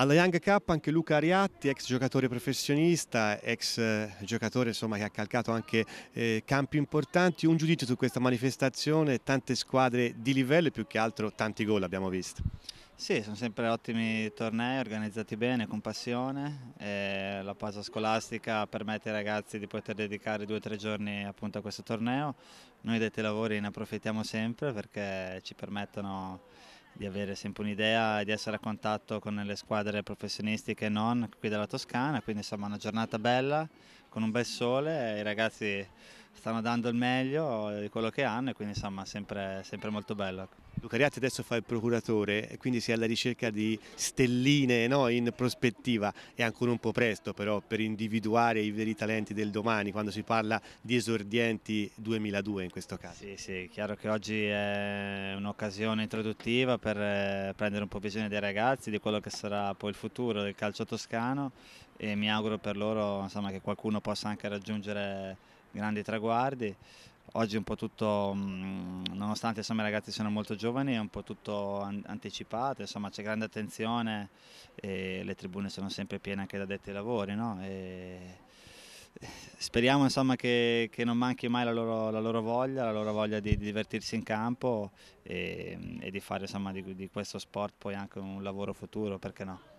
Alla Young Cup anche Luca Ariatti, ex giocatore professionista, ex eh, giocatore insomma, che ha calcato anche eh, campi importanti. Un giudizio su questa manifestazione, tante squadre di livello e più che altro tanti gol abbiamo visto. Sì, sono sempre ottimi tornei organizzati bene, con passione. la pausa scolastica permette ai ragazzi di poter dedicare due o tre giorni appunto a questo torneo. Noi detti lavori ne approfittiamo sempre perché ci permettono di avere sempre un'idea e di essere a contatto con le squadre professionistiche non qui della Toscana, quindi insomma una giornata bella con un bel sole, i ragazzi stanno dando il meglio di quello che hanno e quindi insomma sempre, sempre molto bello. Ecco. Luca Riatti adesso fa il procuratore e quindi si è alla ricerca di stelline no? in prospettiva, è ancora un po' presto però per individuare i veri talenti del domani quando si parla di esordienti 2002 in questo caso. Sì, sì, chiaro che oggi è un'occasione introduttiva per eh, prendere un po' visione dei ragazzi, di quello che sarà poi il futuro del calcio toscano e mi auguro per loro insomma, che qualcuno possa anche raggiungere grandi traguardi. Oggi un po' tutto, mm, nonostante insomma, i ragazzi siano molto giovani, è un po' tutto an- anticipato, insomma c'è grande attenzione e le tribune sono sempre piene anche da detti lavori. No? E eh, speriamo insomma, che, che, non manchi mai la loro, la loro, voglia, la loro voglia di, di divertirsi in campo e, e di fare insomma, di, di questo sport poi anche un lavoro futuro, perché no?